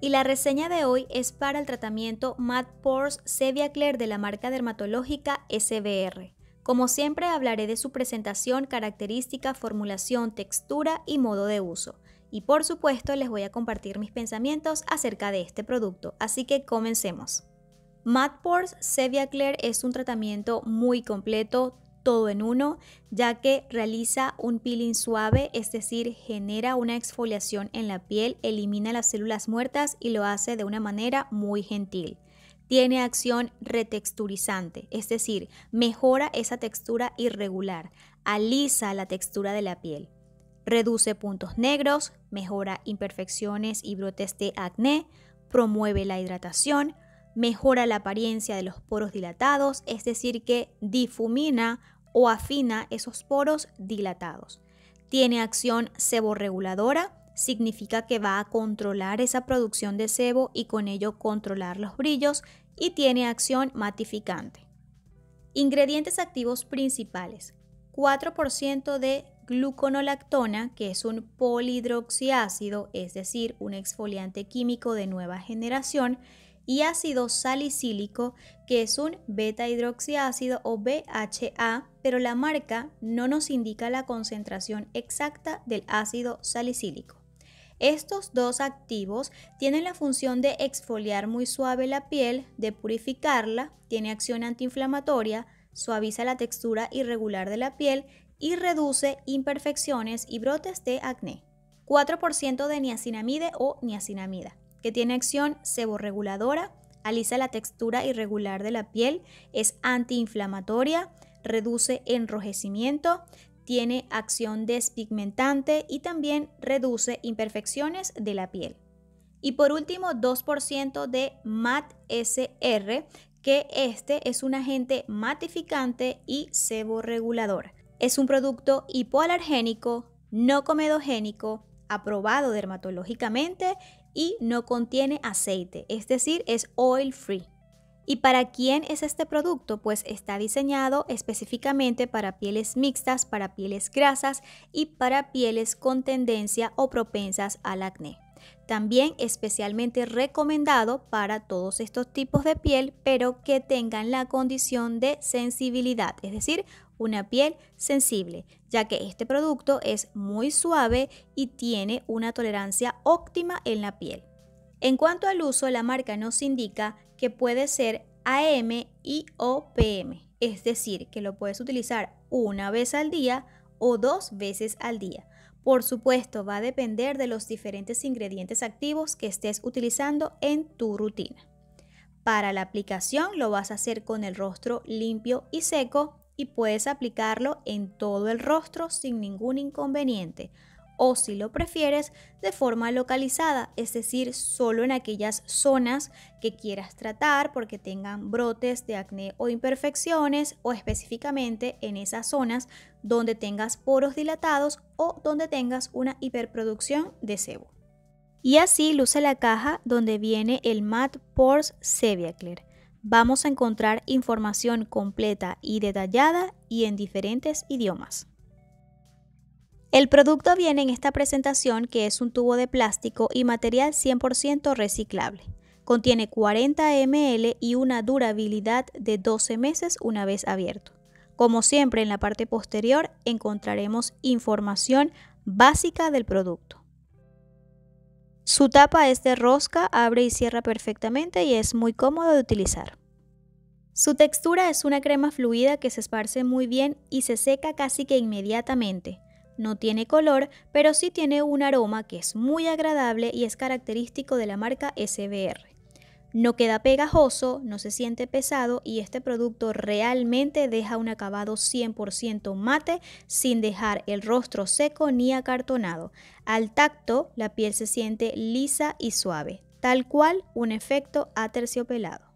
Y la reseña de hoy es para el tratamiento Pors Pores Claire de la marca dermatológica SBR. Como siempre hablaré de su presentación, característica, formulación, textura y modo de uso. Y por supuesto les voy a compartir mis pensamientos acerca de este producto, así que comencemos. Pors Pores Clear es un tratamiento muy completo, todo en uno, ya que realiza un peeling suave, es decir, genera una exfoliación en la piel, elimina las células muertas y lo hace de una manera muy gentil. Tiene acción retexturizante, es decir, mejora esa textura irregular, alisa la textura de la piel reduce puntos negros, mejora imperfecciones y brotes de acné, promueve la hidratación, mejora la apariencia de los poros dilatados, es decir, que difumina o afina esos poros dilatados. Tiene acción seborreguladora, significa que va a controlar esa producción de sebo y con ello controlar los brillos y tiene acción matificante. Ingredientes activos principales. 4% de gluconolactona, que es un polihidroxiácido, es decir, un exfoliante químico de nueva generación, y ácido salicílico, que es un beta hidroxiácido o BHA, pero la marca no nos indica la concentración exacta del ácido salicílico. Estos dos activos tienen la función de exfoliar muy suave la piel, de purificarla, tiene acción antiinflamatoria, suaviza la textura irregular de la piel y reduce imperfecciones y brotes de acné. 4% de niacinamide o niacinamida que tiene acción seborreguladora, alisa la textura irregular de la piel, es antiinflamatoria, reduce enrojecimiento, tiene acción despigmentante y también reduce imperfecciones de la piel. Y por último, 2% de MAT-SR, que este es un agente matificante y seborregulador. Es un producto hipoalergénico, no comedogénico, aprobado dermatológicamente y no contiene aceite, es decir, es oil free. ¿Y para quién es este producto? Pues está diseñado específicamente para pieles mixtas, para pieles grasas y para pieles con tendencia o propensas al acné. También especialmente recomendado para todos estos tipos de piel, pero que tengan la condición de sensibilidad, es decir, una piel sensible, ya que este producto es muy suave y tiene una tolerancia óptima en la piel. En cuanto al uso, la marca nos indica que puede ser AM y OPM, es decir, que lo puedes utilizar una vez al día o dos veces al día. Por supuesto, va a depender de los diferentes ingredientes activos que estés utilizando en tu rutina. Para la aplicación lo vas a hacer con el rostro limpio y seco y puedes aplicarlo en todo el rostro sin ningún inconveniente o si lo prefieres de forma localizada, es decir, solo en aquellas zonas que quieras tratar porque tengan brotes de acné o imperfecciones o específicamente en esas zonas donde tengas poros dilatados o donde tengas una hiperproducción de sebo. Y así luce la caja donde viene el Matte Pores Clear vamos a encontrar información completa y detallada y en diferentes idiomas. El producto viene en esta presentación que es un tubo de plástico y material 100% reciclable. Contiene 40 ml y una durabilidad de 12 meses una vez abierto. Como siempre en la parte posterior encontraremos información básica del producto. Su tapa es de rosca, abre y cierra perfectamente y es muy cómodo de utilizar. Su textura es una crema fluida que se esparce muy bien y se seca casi que inmediatamente. No tiene color, pero sí tiene un aroma que es muy agradable y es característico de la marca SBR no queda pegajoso, no se siente pesado y este producto realmente deja un acabado 100% mate sin dejar el rostro seco ni acartonado. Al tacto la piel se siente lisa y suave, tal cual un efecto aterciopelado.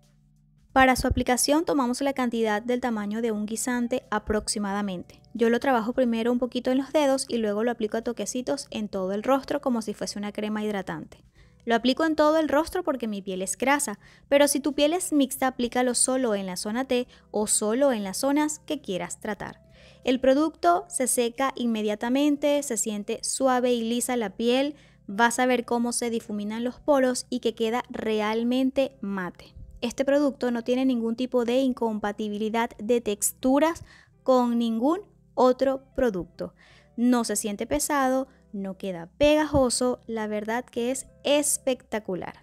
Para su aplicación tomamos la cantidad del tamaño de un guisante aproximadamente. Yo lo trabajo primero un poquito en los dedos y luego lo aplico a toquecitos en todo el rostro como si fuese una crema hidratante. Lo aplico en todo el rostro porque mi piel es grasa, pero si tu piel es mixta, aplícalo solo en la zona T o solo en las zonas que quieras tratar. El producto se seca inmediatamente, se siente suave y lisa la piel, vas a ver cómo se difuminan los poros y que queda realmente mate. Este producto no tiene ningún tipo de incompatibilidad de texturas con ningún otro producto. No se siente pesado, no queda pegajoso, la verdad que es espectacular.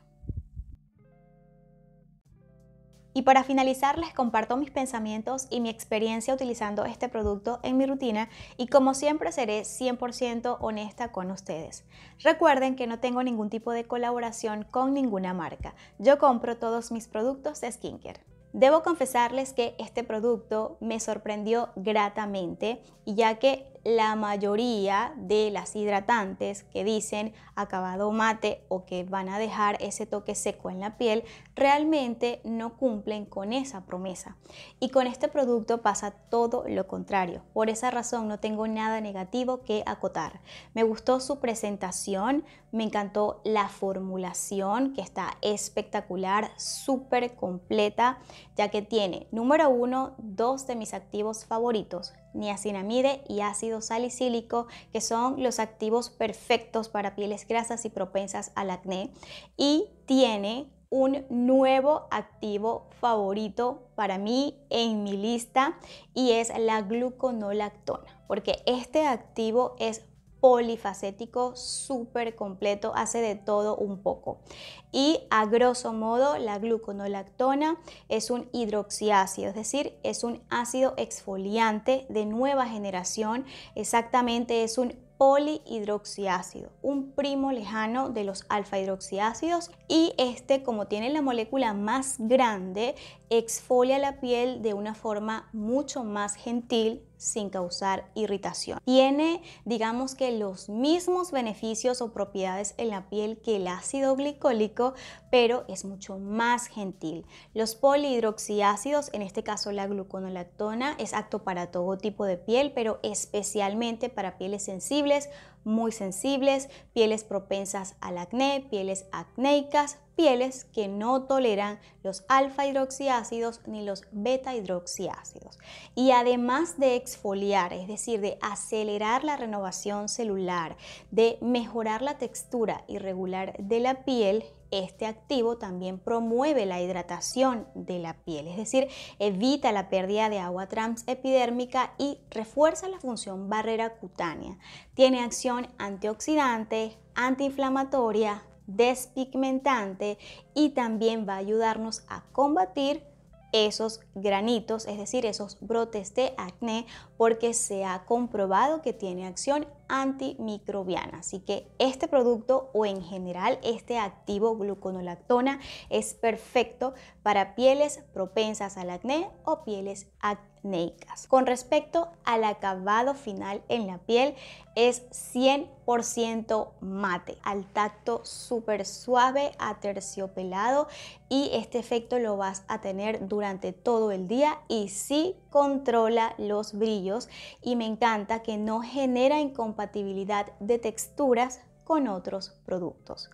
Y para finalizar les comparto mis pensamientos y mi experiencia utilizando este producto en mi rutina y como siempre seré 100% honesta con ustedes. Recuerden que no tengo ningún tipo de colaboración con ninguna marca. Yo compro todos mis productos de skincare. Debo confesarles que este producto me sorprendió gratamente, ya que la mayoría de las hidratantes que dicen acabado mate o que van a dejar ese toque seco en la piel realmente no cumplen con esa promesa. Y con este producto pasa todo lo contrario. Por esa razón no tengo nada negativo que acotar. Me gustó su presentación, me encantó la formulación que está espectacular, súper completa, ya que tiene número uno, dos de mis activos favoritos, niacinamide y ácido salicílico, que son los activos perfectos para pieles grasas y propensas al acné. Y tiene un nuevo activo favorito para mí en mi lista y es la gluconolactona, porque este activo es polifacético, súper completo, hace de todo un poco. Y a grosso modo, la gluconolactona es un hidroxiácido, es decir, es un ácido exfoliante de nueva generación, exactamente es un polihidroxiácido, un primo lejano de los alfa hidroxiácidos y este como tiene la molécula más grande exfolia la piel de una forma mucho más gentil sin causar irritación. Tiene, digamos que, los mismos beneficios o propiedades en la piel que el ácido glicólico, pero es mucho más gentil. Los polihidroxiácidos, en este caso la gluconolactona, es apto para todo tipo de piel, pero especialmente para pieles sensibles muy sensibles, pieles propensas al acné, pieles acnéicas, pieles que no toleran los alfa hidroxiácidos ni los beta hidroxiácidos. Y además de exfoliar, es decir, de acelerar la renovación celular, de mejorar la textura irregular de la piel, este activo también promueve la hidratación de la piel, es decir, evita la pérdida de agua transepidérmica y refuerza la función barrera cutánea. Tiene acción antioxidante, antiinflamatoria, despigmentante y también va a ayudarnos a combatir esos granitos, es decir, esos brotes de acné, porque se ha comprobado que tiene acción antimicrobiana. Así que este producto o en general este activo gluconolactona es perfecto para pieles propensas al acné o pieles acnéicas. Con respecto al acabado final en la piel, es 100% mate, al tacto súper suave, aterciopelado y este efecto lo vas a tener durante todo el día y sí controla los brillos y me encanta que no genera incompatibilidad de texturas con otros productos.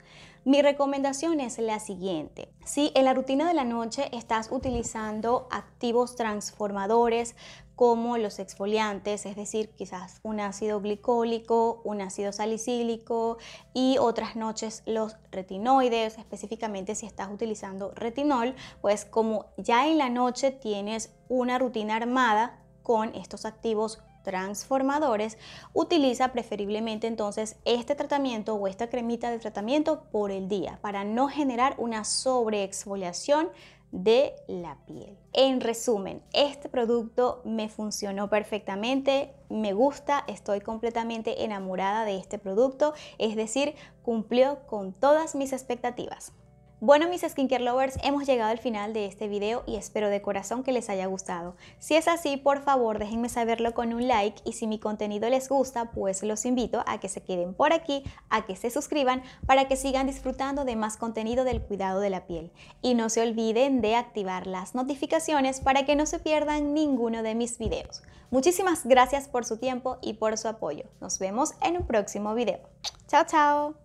Mi recomendación es la siguiente. Si en la rutina de la noche estás utilizando activos transformadores como los exfoliantes, es decir, quizás un ácido glicólico, un ácido salicílico y otras noches los retinoides, específicamente si estás utilizando retinol, pues como ya en la noche tienes una rutina armada con estos activos transformadores, utiliza preferiblemente entonces este tratamiento o esta cremita de tratamiento por el día para no generar una sobreexfoliación de la piel. En resumen, este producto me funcionó perfectamente, me gusta, estoy completamente enamorada de este producto, es decir, cumplió con todas mis expectativas. Bueno, mis skincare lovers, hemos llegado al final de este video y espero de corazón que les haya gustado. Si es así, por favor déjenme saberlo con un like y si mi contenido les gusta, pues los invito a que se queden por aquí, a que se suscriban para que sigan disfrutando de más contenido del cuidado de la piel. Y no se olviden de activar las notificaciones para que no se pierdan ninguno de mis videos. Muchísimas gracias por su tiempo y por su apoyo. Nos vemos en un próximo video. Chao, chao.